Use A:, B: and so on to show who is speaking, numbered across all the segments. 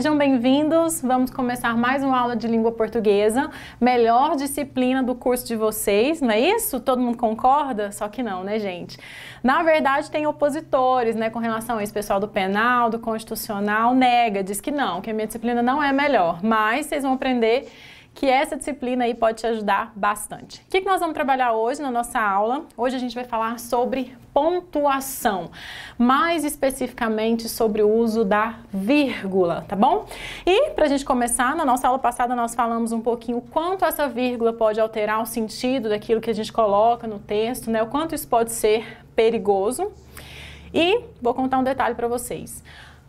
A: sejam bem-vindos. Vamos começar mais uma aula de língua portuguesa, melhor disciplina do curso de vocês, não é isso? Todo mundo concorda? Só que não, né, gente? Na verdade, tem opositores, né, com relação a esse pessoal do penal, do constitucional, nega, diz que não, que a minha disciplina não é melhor, mas vocês vão aprender que essa disciplina aí pode te ajudar bastante. O que, que nós vamos trabalhar hoje na nossa aula? Hoje a gente vai falar sobre pontuação, mais especificamente sobre o uso da vírgula, tá bom? E para a gente começar, na nossa aula passada nós falamos um pouquinho quanto essa vírgula pode alterar o sentido daquilo que a gente coloca no texto, né? O quanto isso pode ser perigoso. E vou contar um detalhe para vocês.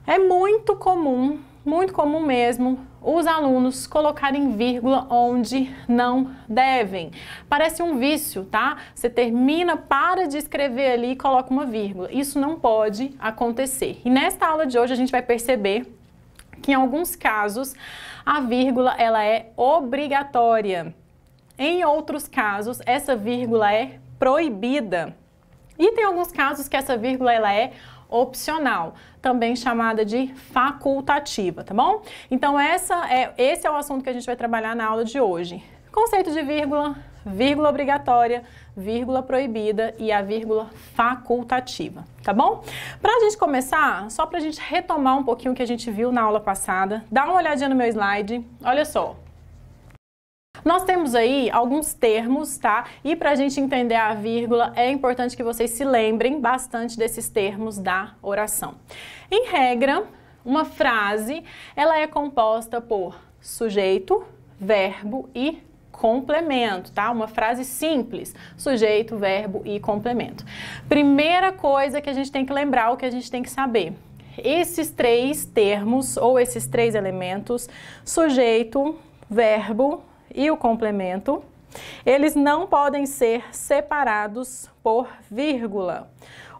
A: É muito comum, muito comum mesmo, os alunos colocarem vírgula onde não devem. Parece um vício, tá? Você termina, para de escrever ali e coloca uma vírgula. Isso não pode acontecer. E nesta aula de hoje a gente vai perceber que em alguns casos a vírgula ela é obrigatória. Em outros casos, essa vírgula é proibida. E tem alguns casos que essa vírgula ela é opcional, também chamada de facultativa, tá bom? Então essa é esse é o assunto que a gente vai trabalhar na aula de hoje. Conceito de vírgula, vírgula obrigatória, vírgula proibida e a vírgula facultativa, tá bom? Para a gente começar, só para a gente retomar um pouquinho o que a gente viu na aula passada, dá uma olhadinha no meu slide, olha só. Nós temos aí alguns termos, tá? E para a gente entender a vírgula, é importante que vocês se lembrem bastante desses termos da oração. Em regra, uma frase ela é composta por sujeito, verbo e complemento, tá? Uma frase simples, sujeito, verbo e complemento. Primeira coisa que a gente tem que lembrar, o que a gente tem que saber. Esses três termos ou esses três elementos, sujeito, verbo e o complemento, eles não podem ser separados por vírgula.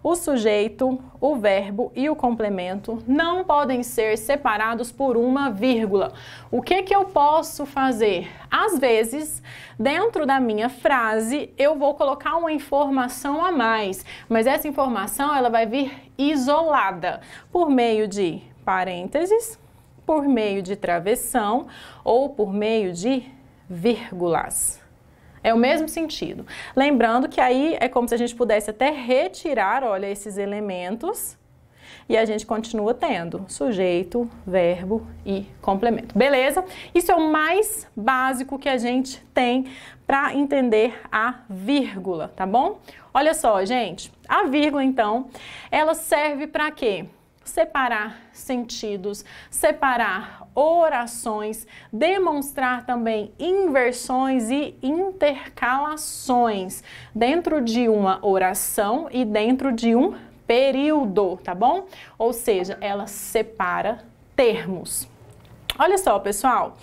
A: O sujeito, o verbo e o complemento não podem ser separados por uma vírgula. O que que eu posso fazer? Às vezes, dentro da minha frase, eu vou colocar uma informação a mais, mas essa informação ela vai vir isolada por meio de parênteses, por meio de travessão ou por meio de vírgulas. É o mesmo sentido. Lembrando que aí é como se a gente pudesse até retirar, olha, esses elementos e a gente continua tendo sujeito, verbo e complemento. Beleza? Isso é o mais básico que a gente tem para entender a vírgula, tá bom? Olha só, gente, a vírgula então, ela serve para quê? separar sentidos, separar orações, demonstrar também inversões e intercalações dentro de uma oração e dentro de um período, tá bom? Ou seja, ela separa termos. Olha só, pessoal.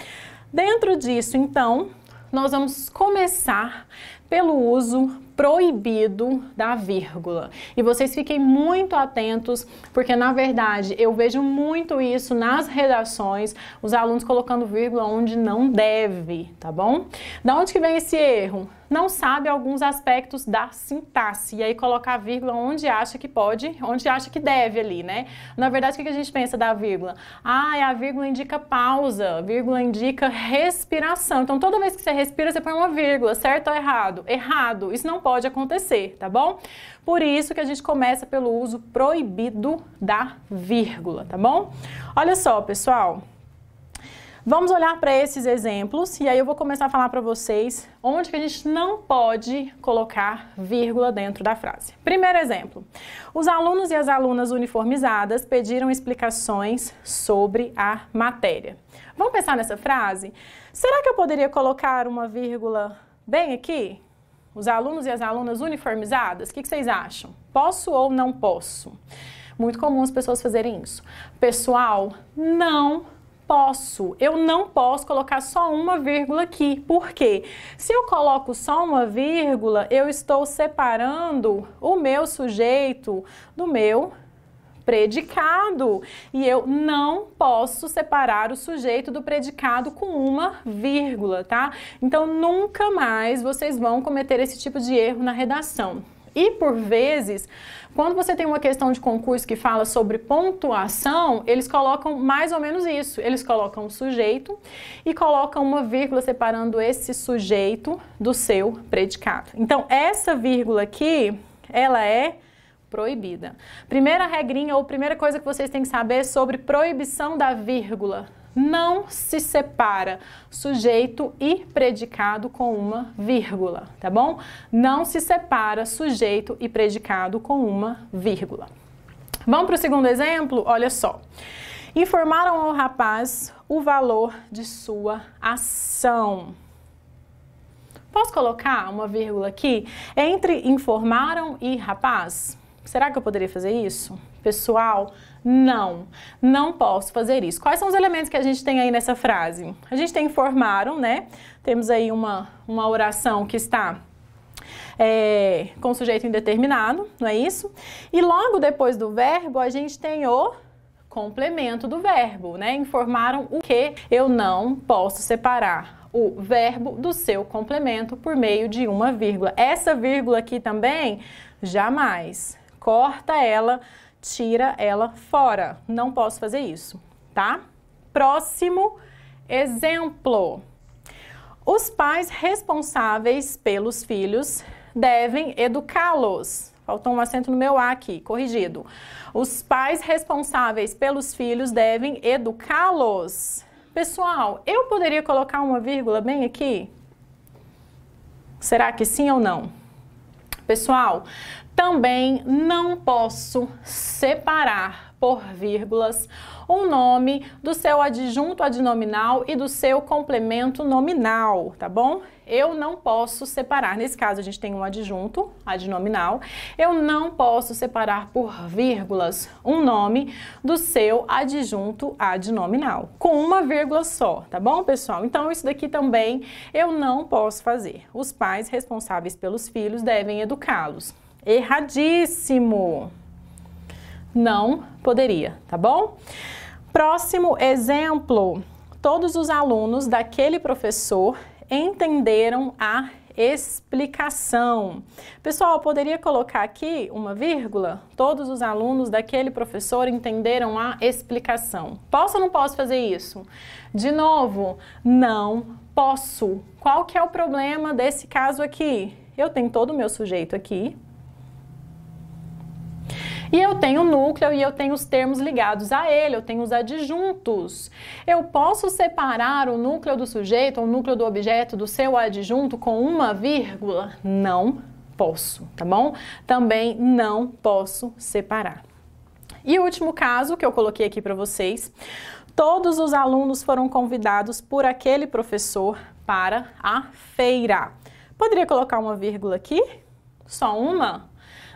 A: Dentro disso, então, nós vamos começar pelo uso proibido da vírgula. E vocês fiquem muito atentos, porque na verdade eu vejo muito isso nas redações, os alunos colocando vírgula onde não deve, tá bom? Da onde que vem esse erro? não sabe alguns aspectos da sintaxe e aí coloca a vírgula onde acha que pode, onde acha que deve ali, né? Na verdade, o que a gente pensa da vírgula? Ah, é a vírgula indica pausa, vírgula indica respiração. Então, toda vez que você respira, você põe uma vírgula, certo ou errado? Errado. Isso não pode acontecer, tá bom? Por isso que a gente começa pelo uso proibido da vírgula, tá bom? Olha só, pessoal. Vamos olhar para esses exemplos e aí eu vou começar a falar para vocês onde que a gente não pode colocar vírgula dentro da frase. Primeiro exemplo. Os alunos e as alunas uniformizadas pediram explicações sobre a matéria. Vamos pensar nessa frase? Será que eu poderia colocar uma vírgula bem aqui? Os alunos e as alunas uniformizadas, o que, que vocês acham? Posso ou não posso? Muito comum as pessoas fazerem isso. Pessoal, não posso. Eu não posso colocar só uma vírgula aqui. Por quê? Se eu coloco só uma vírgula, eu estou separando o meu sujeito do meu predicado. E eu não posso separar o sujeito do predicado com uma vírgula, tá? Então nunca mais vocês vão cometer esse tipo de erro na redação. E por vezes, quando você tem uma questão de concurso que fala sobre pontuação, eles colocam mais ou menos isso. Eles colocam o sujeito e colocam uma vírgula separando esse sujeito do seu predicado. Então, essa vírgula aqui, ela é proibida. Primeira regrinha ou primeira coisa que vocês têm que saber é sobre proibição da vírgula não se separa sujeito e predicado com uma vírgula, tá bom? Não se separa sujeito e predicado com uma vírgula. Vamos para o segundo exemplo? Olha só. Informaram ao rapaz o valor de sua ação. Posso colocar uma vírgula aqui? Entre informaram e rapaz? Será que eu poderia fazer isso? Pessoal, não, não posso fazer isso. Quais são os elementos que a gente tem aí nessa frase? A gente tem informaram, né? Temos aí uma, uma oração que está é, com sujeito indeterminado, não é isso? E logo depois do verbo, a gente tem o complemento do verbo, né? Informaram o que eu não posso separar o verbo do seu complemento por meio de uma vírgula. Essa vírgula aqui também, jamais corta ela, tira ela fora. Não posso fazer isso, tá? Próximo exemplo. Os pais responsáveis pelos filhos devem educá-los. Faltou um acento no meu A aqui, corrigido. Os pais responsáveis pelos filhos devem educá-los. Pessoal, eu poderia colocar uma vírgula bem aqui? Será que sim ou não? Pessoal, também não posso separar por vírgulas o nome do seu adjunto adnominal e do seu complemento nominal, tá bom? Eu não posso separar, nesse caso a gente tem um adjunto adnominal, eu não posso separar por vírgulas um nome do seu adjunto adnominal, com uma vírgula só, tá bom, pessoal? Então isso daqui também eu não posso fazer. Os pais responsáveis pelos filhos devem educá-los. Erradíssimo. Não poderia, tá bom? Próximo exemplo. Todos os alunos daquele professor entenderam a explicação. Pessoal, poderia colocar aqui uma vírgula? Todos os alunos daquele professor entenderam a explicação. Posso ou não posso fazer isso? De novo, não posso. Qual que é o problema desse caso aqui? Eu tenho todo o meu sujeito aqui, e eu tenho o núcleo e eu tenho os termos ligados a ele, eu tenho os adjuntos. Eu posso separar o núcleo do sujeito ou o núcleo do objeto do seu adjunto com uma vírgula? Não posso, tá bom? Também não posso separar. E o último caso que eu coloquei aqui para vocês, todos os alunos foram convidados por aquele professor para a feira. Poderia colocar uma vírgula aqui? Só uma?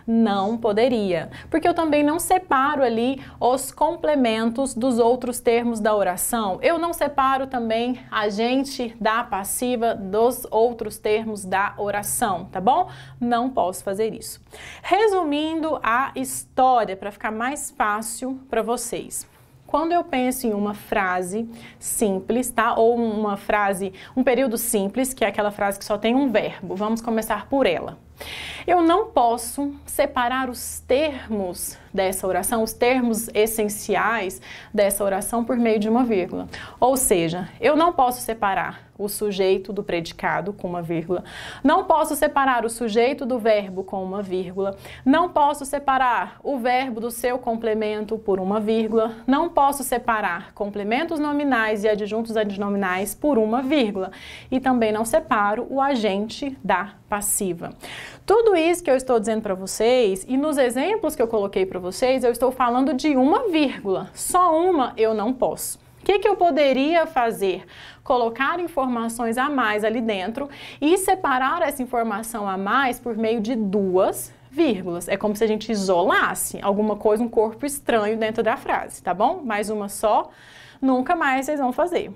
A: Não poderia, porque eu também não separo ali os complementos dos outros termos da oração. Eu não separo também agente da passiva dos outros termos da oração, tá bom? Não posso fazer isso. Resumindo a história para ficar mais fácil para vocês quando eu penso em uma frase simples, tá? Ou uma frase, um período simples, que é aquela frase que só tem um verbo. Vamos começar por ela. Eu não posso separar os termos dessa oração, os termos essenciais dessa oração por meio de uma vírgula. Ou seja, eu não posso separar o sujeito do predicado com uma vírgula. Não posso separar o sujeito do verbo com uma vírgula. Não posso separar o verbo do seu complemento por uma vírgula. Não posso separar complementos nominais e adjuntos adnominais por uma vírgula. E também não separo o agente da passiva. Tudo isso que eu estou dizendo para vocês e nos exemplos que eu coloquei para vocês, eu estou falando de uma vírgula. Só uma eu não posso. O que, que, eu poderia fazer? Colocar informações a mais ali dentro e separar essa informação a mais por meio de duas vírgulas. É como se a gente isolasse alguma coisa, um corpo estranho dentro da frase, tá bom? Mais uma só, nunca mais vocês vão fazer.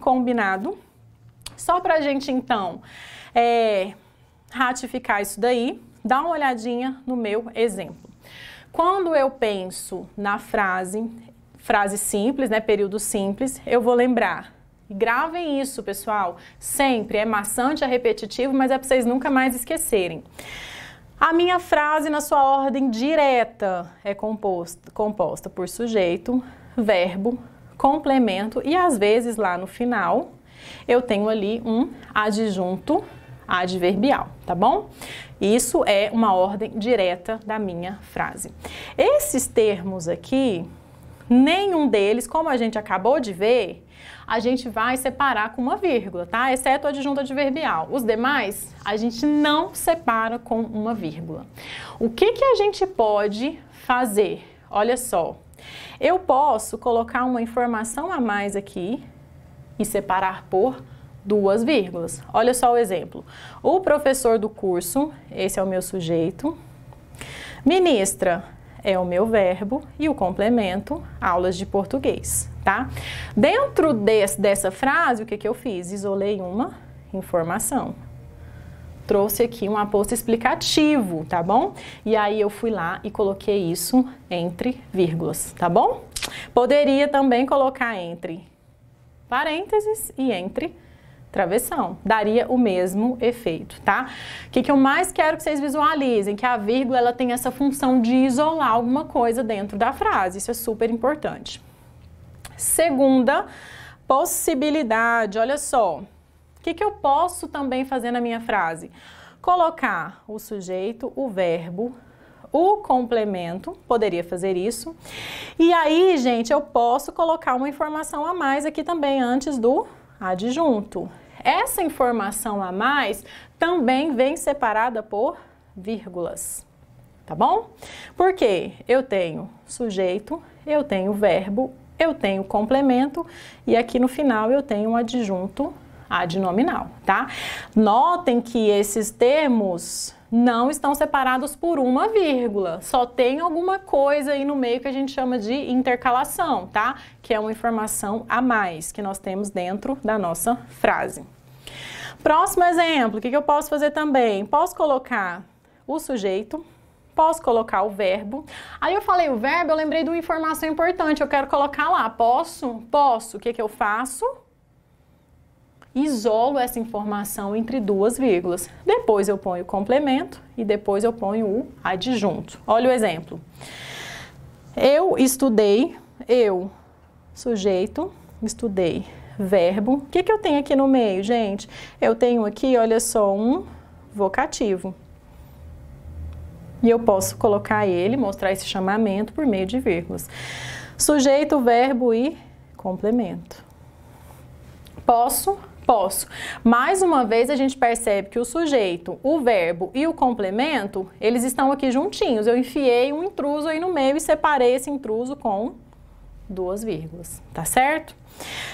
A: Combinado? Só para a gente então é, ratificar isso daí, dá uma olhadinha no meu exemplo. Quando eu penso na frase, frase simples, né, período simples, eu vou lembrar. Gravem isso, pessoal. Sempre é maçante, é repetitivo, mas é para vocês nunca mais esquecerem. A minha frase na sua ordem direta é composta, composta por sujeito, verbo, complemento e às vezes lá no final eu tenho ali um adjunto adverbial, tá bom? Isso é uma ordem direta da minha frase. Esses termos aqui, nenhum deles, como a gente acabou de ver, a gente vai separar com uma vírgula, tá? Exceto o adjunto adverbial. Os demais, a gente não separa com uma vírgula. O que, que a gente pode fazer? Olha só. Eu posso colocar uma informação a mais aqui e separar por duas vírgulas. Olha só o exemplo. O professor do curso, esse é o meu sujeito, ministra é o meu verbo e o complemento, aulas de português, tá? Dentro desse, dessa frase, o que, que eu fiz? Isolei uma informação. Trouxe aqui um aposto explicativo, tá bom? E aí eu fui lá e coloquei isso entre vírgulas, tá bom? Poderia também colocar entre parênteses e entre travessão. Daria o mesmo efeito, tá? O que, que eu mais quero que vocês visualizem? Que a vírgula ela tem essa função de isolar alguma coisa dentro da frase. Isso é super importante. Segunda possibilidade, olha só. O que, que eu posso também fazer na minha frase? Colocar o sujeito, o verbo, o complemento, poderia fazer isso. E aí, gente, eu posso colocar uma informação a mais aqui também antes do adjunto. Essa informação a mais também vem separada por vírgulas. Tá bom? Porque eu tenho sujeito, eu tenho verbo, eu tenho complemento e aqui no final eu tenho um adjunto adnominal, tá? Notem que esses termos não estão separados por uma vírgula. Só tem alguma coisa aí no meio que a gente chama de intercalação, tá? Que é uma informação a mais que nós temos dentro da nossa frase. Próximo exemplo, o que, que eu posso fazer também? Posso colocar o sujeito, posso colocar o verbo. Aí eu falei o verbo, eu lembrei de uma informação importante, eu quero colocar lá. Posso? Posso. O que, que eu faço? isolo essa informação entre duas vírgulas. Depois eu ponho o complemento e depois eu ponho o adjunto. Olha o exemplo. Eu estudei, eu, sujeito, estudei, verbo. O que, que eu tenho aqui no meio, gente? Eu tenho aqui, olha só, um vocativo. E eu posso colocar ele, mostrar esse chamamento por meio de vírgulas. Sujeito, verbo e complemento. Posso Posso. Mais uma vez, a gente percebe que o sujeito, o verbo e o complemento, eles estão aqui juntinhos. Eu enfiei um intruso aí no meio e separei esse intruso com duas vírgulas, tá certo?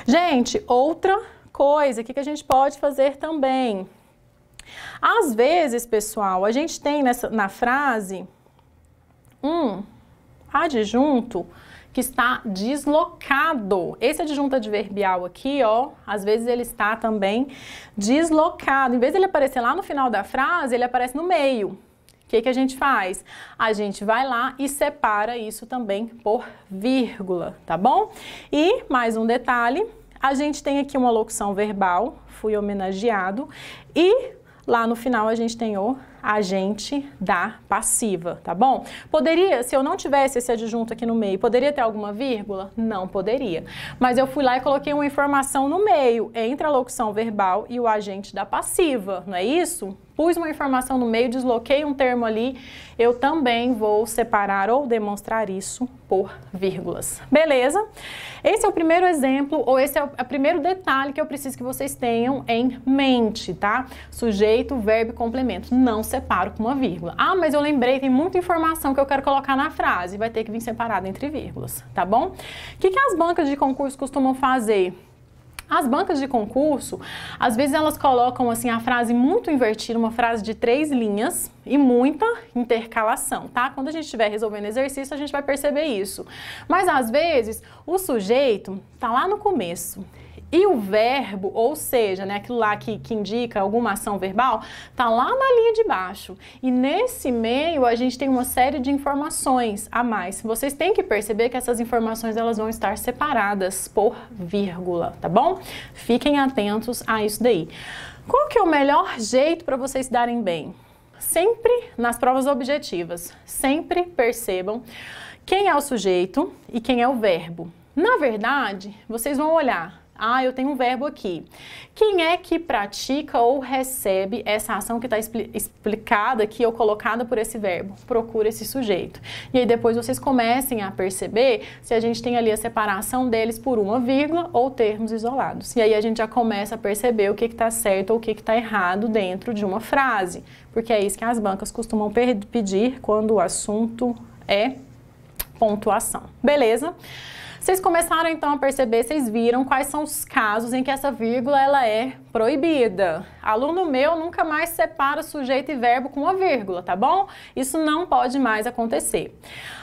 A: Gente, outra coisa que, que a gente pode fazer também. Às vezes, pessoal, a gente tem nessa, na frase um adjunto que está deslocado. Esse adjunto adverbial aqui, ó, às vezes ele está também deslocado. Em vez de ele aparecer lá no final da frase, ele aparece no meio. O que, que a gente faz? A gente vai lá e separa isso também por vírgula, tá bom? E mais um detalhe, a gente tem aqui uma locução verbal, fui homenageado, e lá no final a gente tem o agente da passiva, tá bom? Poderia, se eu não tivesse esse adjunto aqui no meio, poderia ter alguma vírgula? Não poderia. Mas eu fui lá e coloquei uma informação no meio entre a locução verbal e o agente da passiva, não é isso? pus uma informação no meio, desloquei um termo ali, eu também vou separar ou demonstrar isso por vírgulas. Beleza? Esse é o primeiro exemplo, ou esse é, é o primeiro detalhe que eu preciso que vocês tenham em mente, tá? Sujeito, verbo e complemento. Não separo com uma vírgula. Ah, mas eu lembrei, tem muita informação que eu quero colocar na frase. Vai ter que vir separado entre vírgulas, tá bom? O que, que as bancas de concurso costumam fazer? As bancas de concurso, às vezes elas colocam assim a frase muito invertida, uma frase de três linhas, e muita intercalação, tá? Quando a gente estiver resolvendo exercício, a gente vai perceber isso. Mas às vezes o sujeito tá lá no começo e o verbo, ou seja, né, aquilo lá que, que indica alguma ação verbal, tá lá na linha de baixo. E nesse meio a gente tem uma série de informações a mais. Vocês têm que perceber que essas informações elas vão estar separadas por vírgula, tá bom? Fiquem atentos a isso daí. Qual que é o melhor jeito para vocês darem bem? sempre nas provas objetivas, sempre percebam quem é o sujeito e quem é o verbo. Na verdade, vocês vão olhar ah, eu tenho um verbo aqui. Quem é que pratica ou recebe essa ação que está expli explicada aqui ou colocada por esse verbo? Procura esse sujeito. E aí depois vocês comecem a perceber se a gente tem ali a separação deles por uma vírgula ou termos isolados. E aí a gente já começa a perceber o que está certo ou o que está errado dentro de uma frase. Porque é isso que as bancas costumam pedir quando o assunto é pontuação. Beleza? Vocês começaram então a perceber, vocês viram quais são os casos em que essa vírgula ela é proibida. Aluno meu nunca mais separa sujeito e verbo com a vírgula, tá bom? Isso não pode mais acontecer.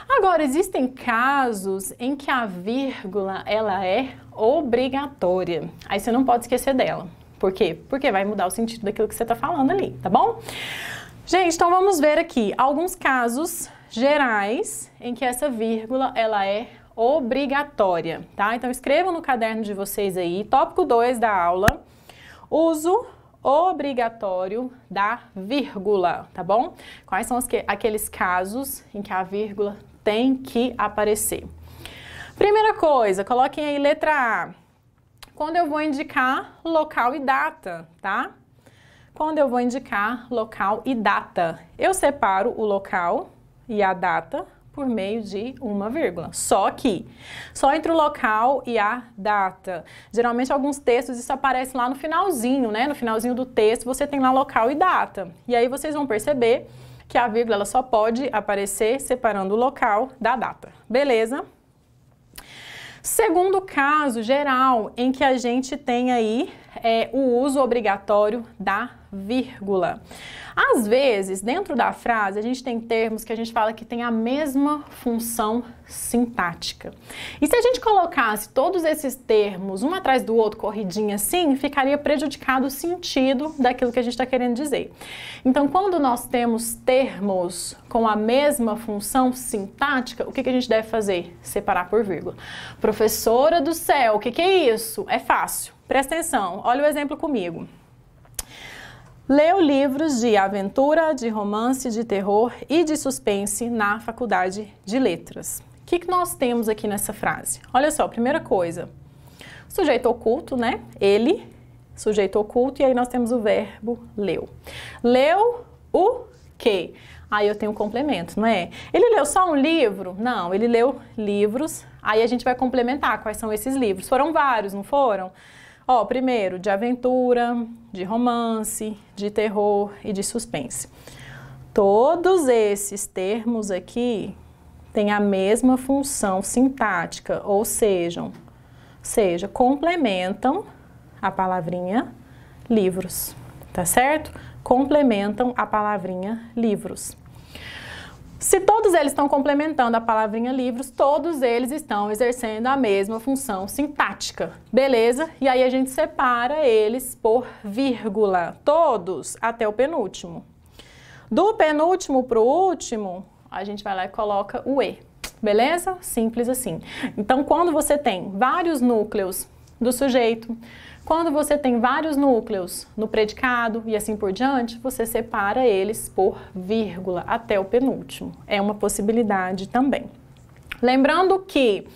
A: Agora existem casos em que a vírgula ela é obrigatória. Aí você não pode esquecer dela. Por quê? Porque vai mudar o sentido daquilo que você está falando ali, tá bom? Gente, então vamos ver aqui alguns casos gerais em que essa vírgula ela é obrigatória, tá? Então escrevam no caderno de vocês aí, tópico 2 da aula, uso obrigatório da vírgula, tá bom? Quais são que, aqueles casos em que a vírgula tem que aparecer? Primeira coisa, coloquem aí letra A. Quando eu vou indicar local e data, tá? Quando eu vou indicar local e data, eu separo o local e a data por meio de uma vírgula. Só que, só entre o local e a data. Geralmente, alguns textos isso aparece lá no finalzinho, né? No finalzinho do texto você tem lá local e data. E aí vocês vão perceber que a vírgula ela só pode aparecer separando o local da data. Beleza? Segundo caso geral, em que a gente tem aí é, o uso obrigatório da vírgula. Às vezes, dentro da frase, a gente tem termos que a gente fala que tem a mesma função sintática. E se a gente colocasse todos esses termos um atrás do outro, corridinha assim, ficaria prejudicado o sentido daquilo que a gente está querendo dizer. Então, quando nós temos termos com a mesma função sintática, o que, que a gente deve fazer? Separar por vírgula. Professora do céu, o que, que é isso? É fácil Presta atenção, olha o exemplo comigo. Leu livros de aventura, de romance, de terror e de suspense na faculdade de letras. O que, que nós temos aqui nessa frase? Olha só, primeira coisa, sujeito oculto, né? Ele, sujeito oculto, e aí nós temos o verbo leu. Leu o quê? Aí eu tenho um complemento, não é? Ele leu só um livro? Não, ele leu livros. Aí a gente vai complementar quais são esses livros. Foram vários, não foram? Ó, primeiro, de aventura, de romance, de terror e de suspense. Todos esses termos aqui têm a mesma função sintática, ou sejam, seja, complementam a palavrinha livros, tá certo? Complementam a palavrinha livros. Se todos eles estão complementando a palavrinha livros, todos eles estão exercendo a mesma função sintática, beleza? E aí a gente separa eles por vírgula, todos até o penúltimo. Do penúltimo para o último, a gente vai lá e coloca o E, beleza? Simples assim. Então, quando você tem vários núcleos do sujeito, quando você tem vários núcleos no predicado e assim por diante, você separa eles por vírgula até o penúltimo. É uma possibilidade também. Lembrando que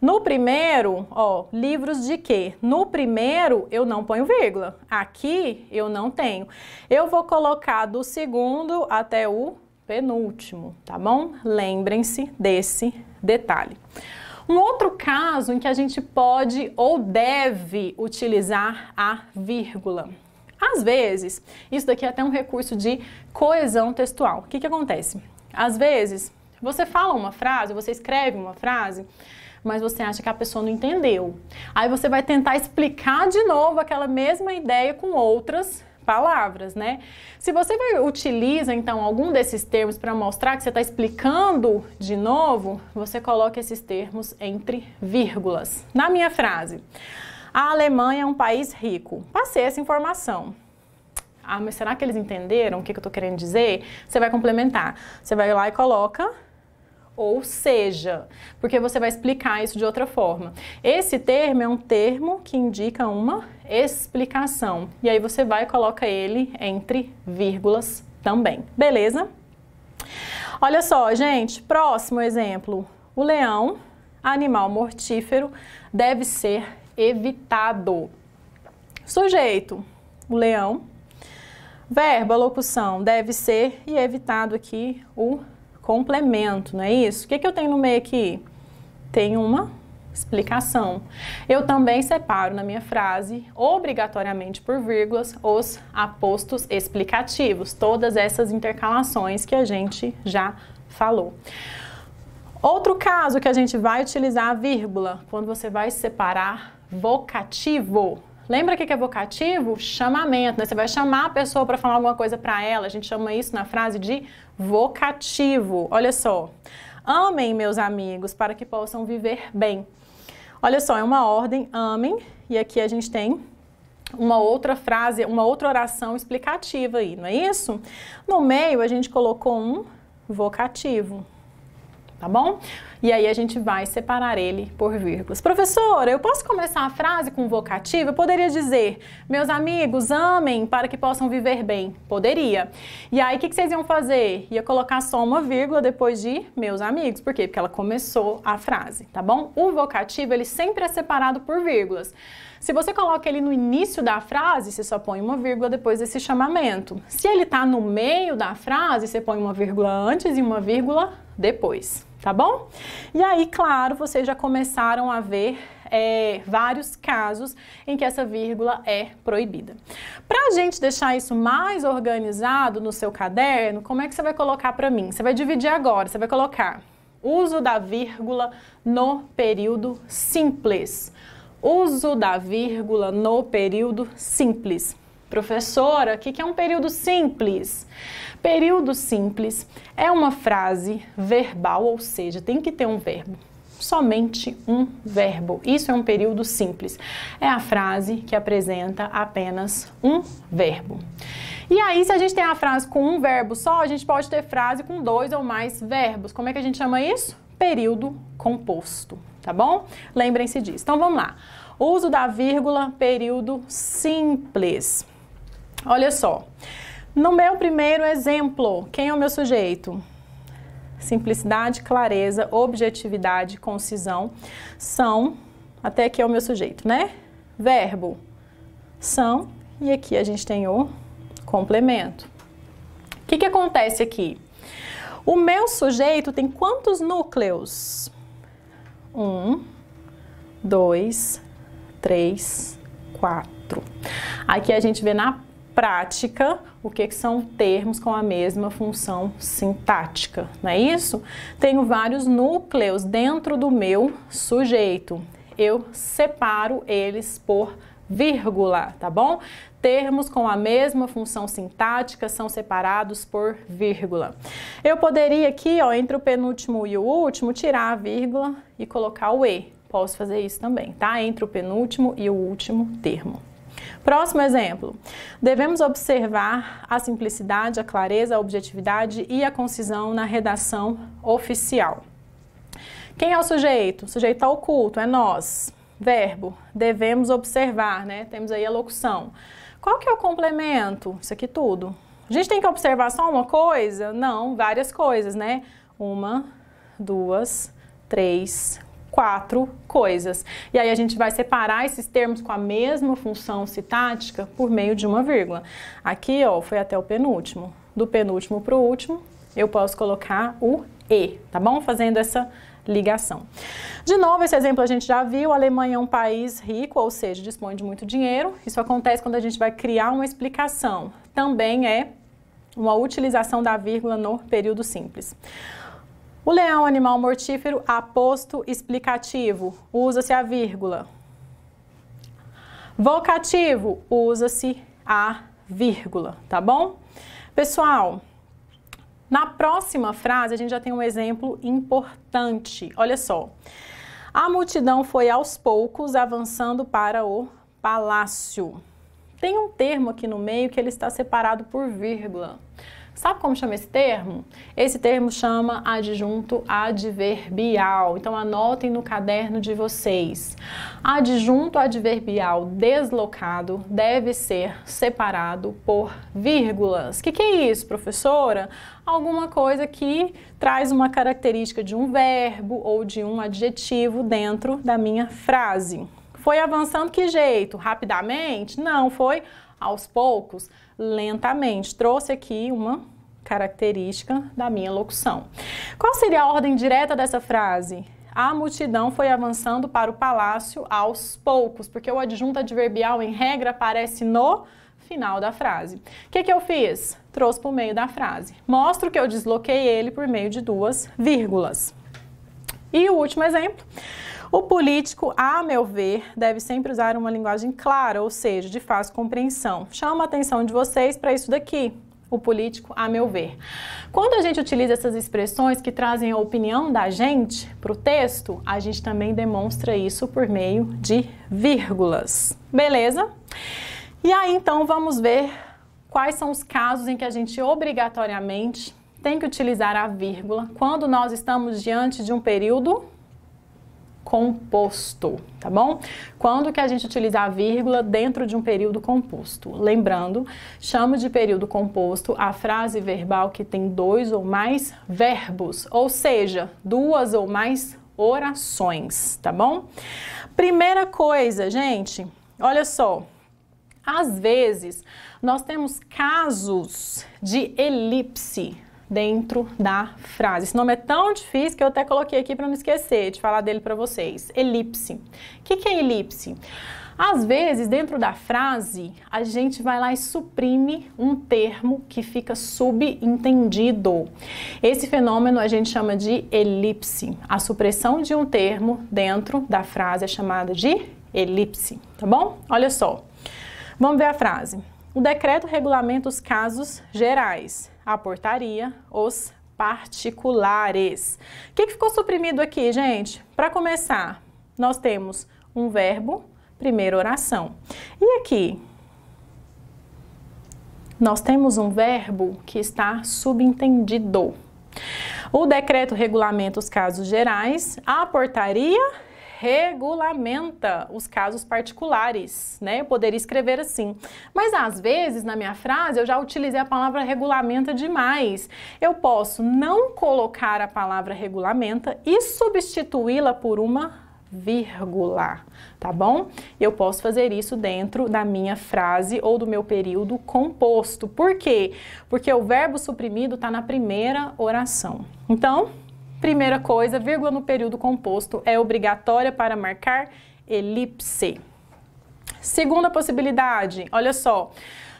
A: no primeiro, ó, livros de quê? No primeiro eu não ponho vírgula. Aqui eu não tenho. Eu vou colocar do segundo até o penúltimo, tá bom? Lembrem-se desse detalhe. Um outro caso em que a gente pode ou deve utilizar a vírgula. Às vezes, isso daqui é até um recurso de coesão textual. O que, que acontece? Às vezes, você fala uma frase, você escreve uma frase, mas você acha que a pessoa não entendeu. Aí você vai tentar explicar de novo aquela mesma ideia com outras palavras, né? Se você vai, utiliza então algum desses termos para mostrar que você está explicando de novo, você coloca esses termos entre vírgulas. Na minha frase, a Alemanha é um país rico. Passei essa informação. Ah, mas será que eles entenderam o que, que eu estou querendo dizer? Você vai complementar. Você vai lá e coloca ou seja, porque você vai explicar isso de outra forma. Esse termo é um termo que indica uma explicação. E aí você vai e coloca ele entre vírgulas também. Beleza? Olha só, gente, próximo exemplo. O leão, animal mortífero, deve ser evitado. Sujeito, o leão. Verbo, a locução deve ser e evitado aqui o complemento, não é isso? O que, que eu tenho no meio aqui? Tem uma explicação. Eu também separo na minha frase, obrigatoriamente por vírgulas, os apostos explicativos, todas essas intercalações que a gente já falou. Outro caso que a gente vai utilizar a vírgula, quando você vai separar vocativo, Lembra o que é vocativo? Chamamento, né? Você vai chamar a pessoa para falar alguma coisa para ela. A gente chama isso na frase de vocativo. Olha só. Amem, meus amigos, para que possam viver bem. Olha só, é uma ordem, amem. E aqui a gente tem uma outra frase, uma outra oração explicativa aí, não é isso? No meio a gente colocou um vocativo tá bom? E aí a gente vai separar ele por vírgulas. Professora, eu posso começar a frase com vocativo? Eu poderia dizer, meus amigos, amem para que possam viver bem. Poderia. E aí, o que, que, vocês iam fazer? Ia colocar só uma vírgula depois de meus amigos. Por quê? Porque ela começou a frase, tá bom? O vocativo, ele sempre é separado por vírgulas. Se você coloca ele no início da frase, você só põe uma vírgula depois desse chamamento. Se ele está no meio da frase, você põe uma vírgula antes e uma vírgula depois tá bom? E aí, claro, vocês já começaram a ver é, vários casos em que essa vírgula é proibida. Para a gente deixar isso mais organizado no seu caderno, como é que você vai colocar para mim? Você vai dividir agora, você vai colocar uso da vírgula no período simples. Uso da vírgula no período simples. Professora, o que, que é um período simples? Período simples é uma frase verbal, ou seja, tem que ter um verbo. Somente um verbo. Isso é um período simples. É a frase que apresenta apenas um verbo. E aí, se a gente tem a frase com um verbo só, a gente pode ter frase com dois ou mais verbos. Como é que a gente chama isso? Período composto, tá bom? Lembrem-se disso. Então vamos lá. Uso da vírgula, período simples. Olha só. No meu é primeiro exemplo, quem é o meu sujeito? Simplicidade, clareza, objetividade, concisão são, até aqui é o meu sujeito, né? Verbo são, e aqui a gente tem o complemento. O que, que acontece aqui? O meu sujeito tem quantos núcleos? Um, dois, três, quatro. Aqui a gente vê na prática o que, que, são termos com a mesma função sintática, não é isso? Tenho vários núcleos dentro do meu sujeito. Eu separo eles por vírgula, tá bom? Termos com a mesma função sintática são separados por vírgula. Eu poderia aqui, ó, entre o penúltimo e o último, tirar a vírgula e colocar o e. Posso fazer isso também, tá? Entre o penúltimo e o último termo. Próximo exemplo. Devemos observar a simplicidade, a clareza, a objetividade e a concisão na redação oficial. Quem é o sujeito? O sujeito está oculto, é nós. Verbo, devemos observar, né? Temos aí a locução. Qual que é o complemento? Isso aqui tudo. A gente tem que observar só uma coisa? Não, várias coisas, né? Uma, duas, três, quatro coisas. E aí a gente vai separar esses termos com a mesma função citática por meio de uma vírgula. Aqui, ó, foi até o penúltimo. Do penúltimo para o último, eu posso colocar o e, tá bom? Fazendo essa ligação. De novo, esse exemplo a gente já viu, a Alemanha é um país rico, ou seja, dispõe de muito dinheiro. Isso acontece quando a gente vai criar uma explicação. Também é uma utilização da vírgula no período simples. O leão animal mortífero aposto explicativo, usa-se a vírgula. Vocativo, usa-se a vírgula, tá bom? Pessoal, na próxima frase a gente já tem um exemplo importante. Olha só. A multidão foi aos poucos avançando para o palácio. Tem um termo aqui no meio que ele está separado por vírgula. Sabe como chama esse termo? Esse termo chama adjunto adverbial. Então anotem no caderno de vocês. Adjunto adverbial deslocado deve ser separado por vírgulas. O que, que é isso, professora? Alguma coisa que traz uma característica de um verbo ou de um adjetivo dentro da minha frase. Foi avançando que jeito? Rapidamente? Não, foi aos poucos lentamente. Trouxe aqui uma característica da minha locução. Qual seria a ordem direta dessa frase? A multidão foi avançando para o palácio aos poucos, porque o adjunto adverbial, em regra, aparece no final da frase. O que, que eu fiz? Trouxe por meio da frase. Mostro que eu desloquei ele por meio de duas vírgulas. E o último exemplo, o político, a meu ver, deve sempre usar uma linguagem clara, ou seja, de fácil compreensão. Chama a atenção de vocês para isso daqui, o político, a meu ver. Quando a gente utiliza essas expressões que trazem a opinião da gente para o texto, a gente também demonstra isso por meio de vírgulas. Beleza? E aí então vamos ver quais são os casos em que a gente obrigatoriamente tem que utilizar a vírgula quando nós estamos diante de um período composto, tá bom? Quando que a gente utilizar a vírgula dentro de um período composto? Lembrando, chamo de período composto a frase verbal que tem dois ou mais verbos, ou seja, duas ou mais orações, tá bom? Primeira coisa, gente, olha só. Às vezes, nós temos casos de elipse dentro da frase. Esse nome é tão difícil que eu até coloquei aqui para não esquecer de falar dele para vocês. Elipse. O que, que é elipse? Às vezes, dentro da frase, a gente vai lá e suprime um termo que fica subentendido. Esse fenômeno a gente chama de elipse. A supressão de um termo dentro da frase é chamada de elipse, tá bom? Olha só. Vamos ver a frase. O decreto regulamenta os casos gerais a portaria, os particulares. O que, que ficou suprimido aqui, gente? Para começar, nós temos um verbo, primeira oração. E aqui, nós temos um verbo que está subentendido. O decreto regulamenta os casos gerais, a portaria regulamenta os casos particulares, né? Eu poderia escrever assim. Mas às vezes, na minha frase, eu já utilizei a palavra regulamenta demais. Eu posso não colocar a palavra regulamenta e substituí-la por uma vírgula, tá bom? Eu posso fazer isso dentro da minha frase ou do meu período composto. Por quê? Porque o verbo suprimido está na primeira oração. Então, Primeira coisa, vírgula no período composto é obrigatória para marcar elipse. Segunda possibilidade, olha só,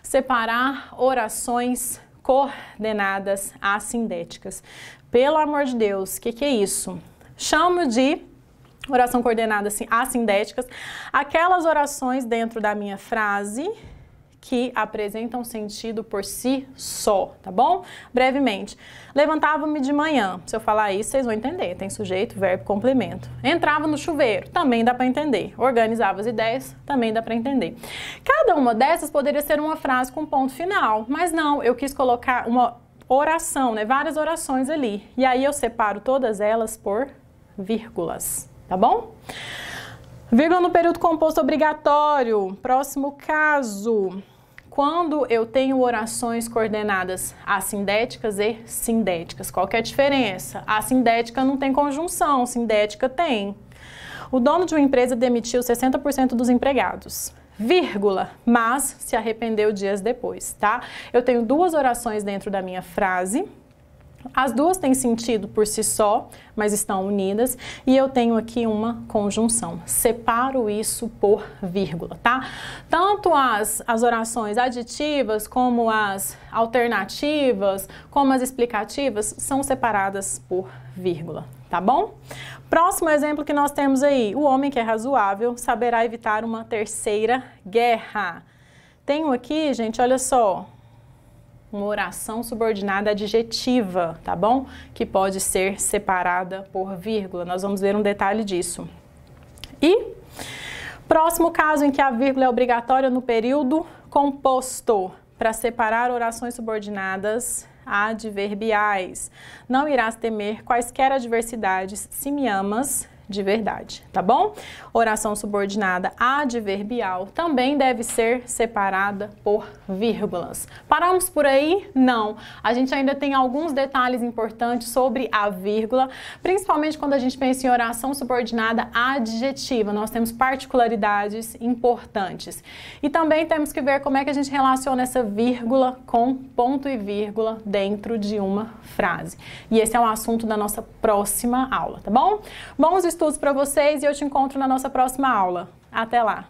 A: separar orações coordenadas assindéticas. Pelo amor de Deus, o que, que é isso? Chamo de oração coordenada assim, assindéticas aquelas orações dentro da minha frase que apresentam sentido por si só, tá bom? Brevemente. Levantava-me de manhã. Se eu falar isso, vocês vão entender. Tem sujeito, verbo, complemento. Entrava no chuveiro, também dá para entender. Organizava as ideias, também dá para entender. Cada uma dessas poderia ser uma frase com ponto final, mas não, eu quis colocar uma oração, né? Várias orações ali. E aí eu separo todas elas por vírgulas, tá bom? Vírgula no período composto obrigatório. Próximo caso quando eu tenho orações coordenadas assindéticas e sindéticas. Qual é a diferença? A sindética não tem conjunção, sindética tem. O dono de uma empresa demitiu 60% dos empregados. Vírgula, mas se arrependeu dias depois, tá? Eu tenho duas orações dentro da minha frase as duas têm sentido por si só, mas estão unidas, e eu tenho aqui uma conjunção. Separo isso por vírgula, tá? Tanto as, as orações aditivas, como as alternativas, como as explicativas, são separadas por vírgula, tá bom? Próximo exemplo que nós temos aí: o homem que é razoável saberá evitar uma terceira guerra. Tenho aqui, gente, olha só, uma oração subordinada adjetiva, tá bom? Que pode ser separada por vírgula. Nós vamos ver um detalhe disso. E próximo caso em que a vírgula é obrigatória no período composto para separar orações subordinadas adverbiais. Não irás temer quaisquer adversidades se me amas de verdade, tá bom? Oração subordinada adverbial também deve ser separada por vírgulas. Paramos por aí? Não. A gente ainda tem alguns detalhes importantes sobre a vírgula, principalmente quando a gente pensa em oração subordinada adjetiva. Nós temos particularidades importantes. E também temos que ver como é que a gente relaciona essa vírgula com ponto e vírgula dentro de uma frase. E esse é um assunto da nossa próxima aula, tá bom? Bons estudos para vocês e eu te encontro na nossa próxima aula. Até lá!